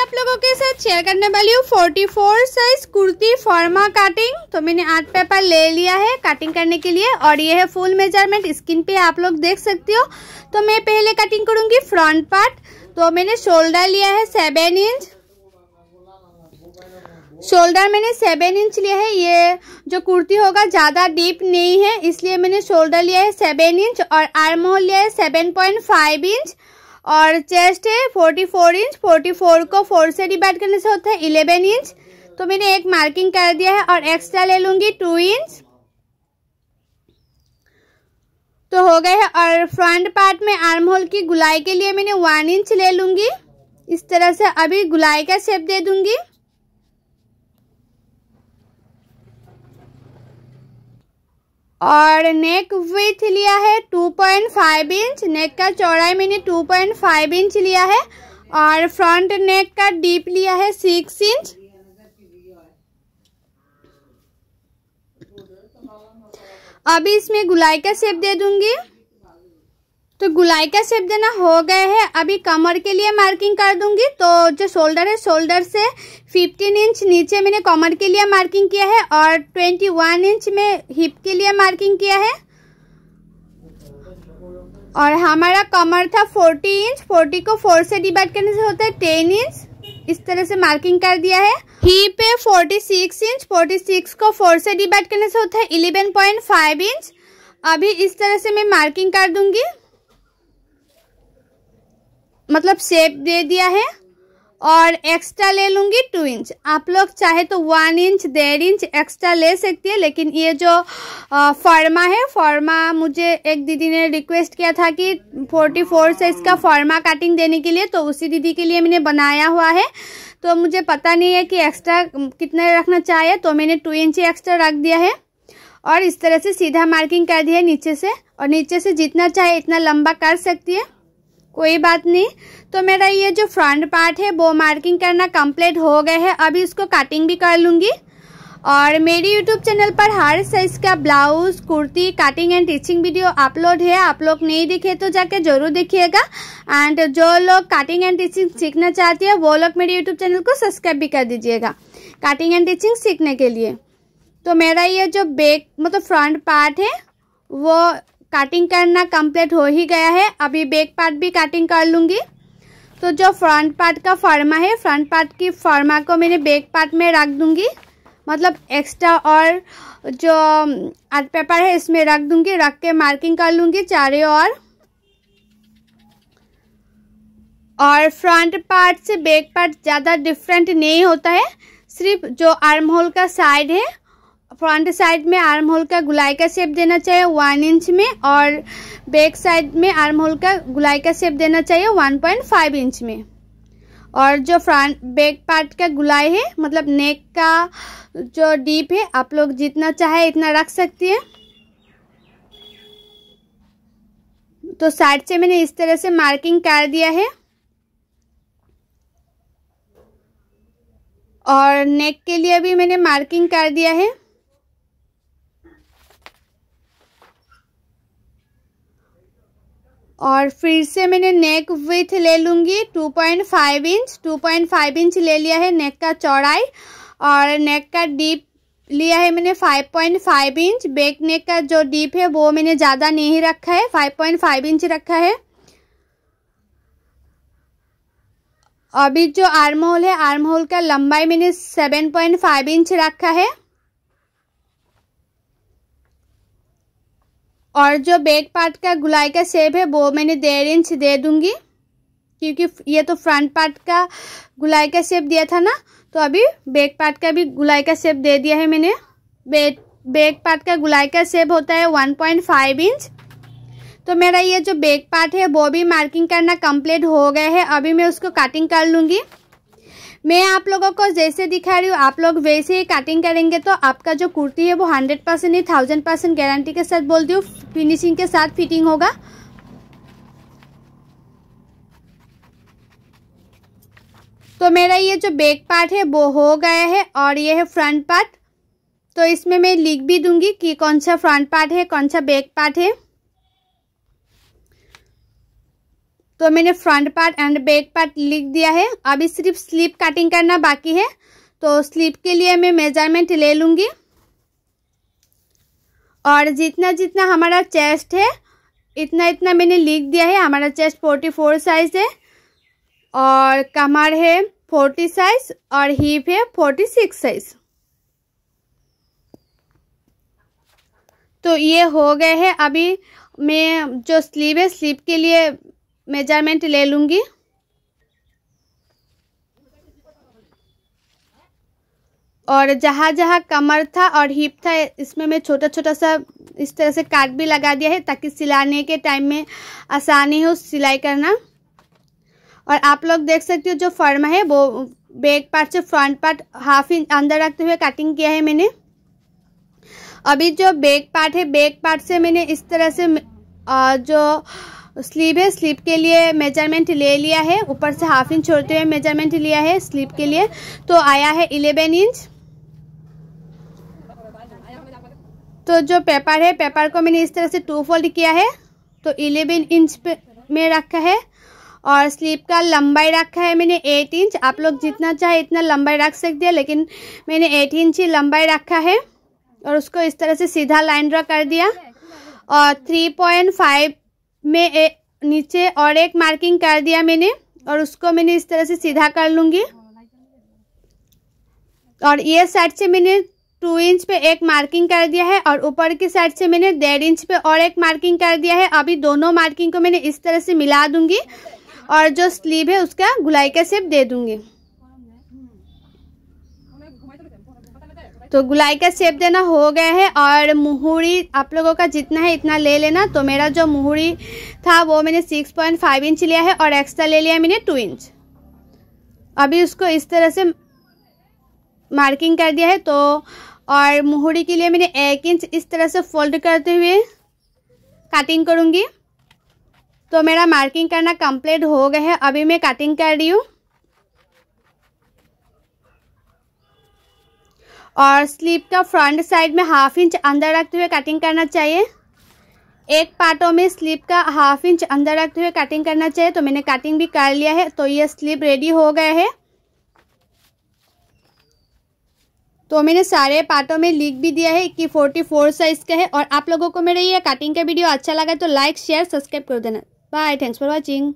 आप लोगों के साथ शेयर करने वाली हूँ 44 साइज कुर्ती फॉर्मा कटिंग तो मैंने आर्ट पेपर ले लिया है कटिंग करने के लिए और ये है फुल मेजरमेंट स्किन पे आप लोग देख सकते हो तो मैं पहले कटिंग करूँगी फ्रंट पार्ट तो मैंने शोल्डर लिया है सेवन इंच शोल्डर मैंने सेवन इंच लिया है ये जो कुर्ती होगा ज़्यादा डीप नहीं है इसलिए मैंने शोल्डर लिया है सेवन इंच और आर्म लिया है सेवन पॉइंट फाइव इंच और चेस्ट है forty four inch forty four को फोर से डिवाइड करने से होता है इलेवन इंच तो मैंने एक मार्किंग कर दिया है और एक्स्ट्रा ले लूँगी टू इंच तो हो गए है और फ्रंट पार्ट में आर्म होल की गुलाई के लिए मैंने वन इंच ले लूँगी इस तरह से अभी गुलाई का शेप दे दूँगी और नेक विथ लिया है 2.5 इंच नेक का चौड़ाई मैंने 2.5 इंच लिया है और फ्रंट नेक का डीप लिया है 6 इंच अभी इसमें गुलाई का शेप दे दूंगी तो गुलाई का शेप देना हो गया है अभी कमर के लिए मार्किंग कर दूंगी तो जो शोल्डर है शोल्डर से 15 इंच नीचे मैंने कमर के लिए मार्किंग किया है और 21 इंच में हिप के लिए मार्किंग किया है और हमारा कमर था 40 इंच 40 को 4 से डिवाइड करने से होता है 10 इंच इस तरह से मार्किंग कर दिया है हिप है 46 इंच 46 को 4 से डिवाइड करने से होता है इलेवन इंच अभी इस तरह से मैं मार्किंग कर दूंगी मतलब सेप दे दिया है और एक्स्ट्रा ले लूँगी टू इंच आप लोग चाहे तो वन इंच डेढ़ इंच एक्स्ट्रा ले सकती है लेकिन ये जो फॉर्मा है फर्मा मुझे एक दीदी ने रिक्वेस्ट किया था कि 44 साइज़ का फॉर्मा कटिंग देने के लिए तो उसी दीदी के लिए मैंने बनाया हुआ है तो मुझे पता नहीं है कि एक्स्ट्रा कितने रखना चाहिए तो मैंने टू इंच एक्स्ट्रा रख दिया है और इस तरह से सीधा मार्किंग कर दिया है नीचे से और नीचे से जितना चाहे इतना लंबा कर सकती है कोई बात नहीं तो मेरा ये जो फ्रंट पार्ट है वो मार्किंग करना कंप्लीट हो गया है अभी इसको कटिंग भी कर लूँगी और मेरी यूट्यूब चैनल पर हर साइज का blouse kurti cutting and teaching video upload है आप लोग नहीं देखे तो जाके जरूर देखिएगा एंड जो लोग कटिंग एंड टीचिंग सीखना चाहते हैं वो लोग मेरे यूट्यूब चैनल को सब्सक्राइब भी कर दीजिएगा कटिंग एंड टीचिंग सीखने के लिए तो मेरा ये जो बैक मतलब फ्रंट पार्ट है वो काटिंग करना कंप्लीट हो ही गया है अभी बैक पार्ट भी काटिंग कर लूँगी तो जो फ्रंट पार्ट का फर्मा है फ्रंट पार्ट की फर्मा को मैंने बैक पार्ट में रख दूँगी मतलब एक्स्ट्रा और जो आर्ट um, पेपर है इसमें रख दूँगी रख के मार्किंग कर लूँगी चारों ओर और फ्रंट पार्ट से बैक पार्ट ज़्यादा डिफरेंट नहीं होता है सिर्फ जो आर्म होल का साइड है फ्रंट साइड में आर्म होल का गुलाई का शेप देना चाहिए वन इंच में और बैक साइड में आर्म होल का गुलाई का शेप देना चाहिए वन पॉइंट फाइव इंच में और जो फ्रंट बैक पार्ट का गुलाई है मतलब नेक का जो डीप है आप लोग जितना चाहे इतना रख सकती है तो साइड से मैंने इस तरह से मार्किंग कर दिया है और नेक के लिए भी मैंने मार्किंग कर दिया है और फिर से मैंने नेक विथ ले लूँगी 2.5 इंच 2.5 इंच ले लिया है नेक का चौड़ाई और नेक का डीप लिया है मैंने 5.5 इंच बैक नेक का जो डीप है वो मैंने ज़्यादा नहीं रखा है 5.5 इंच रखा है अभी जो आर्म होल है आर्म होल का लंबाई मैंने 7.5 इंच रखा है और जो बैक पार्ट का गुलाई का सेप है वो मैंने डेढ़ इंच दे दूँगी क्योंकि ये तो फ्रंट पार्ट का गुलाई का सेप दिया था ना तो अभी बैक पार्ट का भी गुलाई का सेप दे दिया है मैंने बैक पार्ट का गुलाई का सेप होता है वन पॉइंट फाइव इंच तो मेरा ये जो बैक पार्ट है वो भी मार्किंग करना कंप्लीट हो गया है अभी मैं उसको कटिंग कर लूँगी मैं आप लोगों को जैसे दिखा रही हूँ आप लोग वैसे ही कटिंग करेंगे तो आपका जो कुर्ती है वो हंड्रेड परसेंट नहीं थाउजेंड परसेंट गारंटी के साथ बोलती हूँ फिनिशिंग के साथ फिटिंग होगा तो मेरा ये जो बैक पार्ट है वो हो गया है और ये है फ्रंट पार्ट तो इसमें मैं लिख भी दूंगी कि कौन सा फ्रंट पार्ट है कौन सा बैक पार्ट है तो मैंने front part and back part लिख दिया है अभी सिर्फ स्लीप कटिंग करना बाकी है तो स्लीप के लिए मैं मेजरमेंट ले लूँगी और जितना जितना हमारा चेस्ट है इतना इतना मैंने लिख दिया है हमारा चेस्ट फोर्टी फोर साइज़ है और कमर है फोर्टी साइज़ और हीप है फोर्टी सिक्स साइज़ तो ये हो गए हैं अभी मैं जो स्लीव है स्लीव के लिए मेजरमेंट ले लूँगी और जहाँ जहाँ कमर था और हिप था इसमें मैं छोटा छोटा सा इस तरह से काट भी लगा दिया है ताकि सिलाने के टाइम में आसानी हो सिलाई करना और आप लोग देख सकते हो जो फर्म है वो बैक पार्ट से फ्रंट पार्ट हाफ इंच अंदर रखते हुए कटिंग किया है मैंने अभी जो बैक पार्ट है बैक पार्ट से मैंने इस तरह से जो स्लीव है स्लीप के लिए मेजरमेंट ले लिया है ऊपर से हाफ इंच छोड़ते हुए मेजरमेंट लिया है स्लीप के लिए तो आया है इलेवन इंच तो जो पेपर है पेपर को मैंने इस तरह से टू फोल्ड किया है तो इलेवन इंच पे में रखा है और स्लीप का लंबाई रखा है मैंने एट इंच आप लोग जितना चाहे इतना लंबाई रख सकते हैं लेकिन मैंने एट इंच ही लंबाई रखा है और उसको इस तरह से सीधा लाइन ड्रा कर दिया और थ्री पॉइंट फाइव में ए, नीचे और एक मार्किंग कर दिया मैंने और उसको मैंने इस तरह से सीधा कर लूँगी और ये साइड से मैंने टू इंच पे एक मार्किंग कर दिया है और ऊपर की साइड से मैंने डेढ़ इंच पे और एक मार्किंग कर दिया है अभी दोनों मार्किंग को मैंने इस तरह से मिला दूंगी और जो स्लीव है उसका गुलाई का सेप दे दूंगी तो गुलाई का शेप देना हो गया है और मुहूरी आप लोगों का जितना है इतना ले लेना तो मेरा जो मुहूरी था वो मैंने 6.5 इंच लिया है और एक्स्ट्रा ले लिया मैंने 2 इंच अभी उसको इस तरह से मार्किंग कर दिया है तो और मुहूरी के लिए मैंने एक इंच इस तरह से फोल्ड करते हुए कटिंग करूँगी तो मेरा मार्किंग करना कंप्लीट हो गया है अभी मैं कटिंग कर रही हूँ और स्लीप का फ्रंट साइड में हाफ इंच अंदर रखते हुए कटिंग करना चाहिए एक पार्टों में स्लीप का हाफ इंच अंदर रखते हुए कटिंग करना चाहिए तो मैंने कटिंग भी कर लिया है तो ये स्लीप रेडी हो गया है तो मैंने सारे पार्टों में लिख भी दिया है कि 44 साइज़ का है और आप लोगों को मेरा ये कटिंग का वीडियो अच्छा लगा तो लाइक शेयर सब्सक्राइब कर देना बाय थैंक्स फॉर वॉचिंग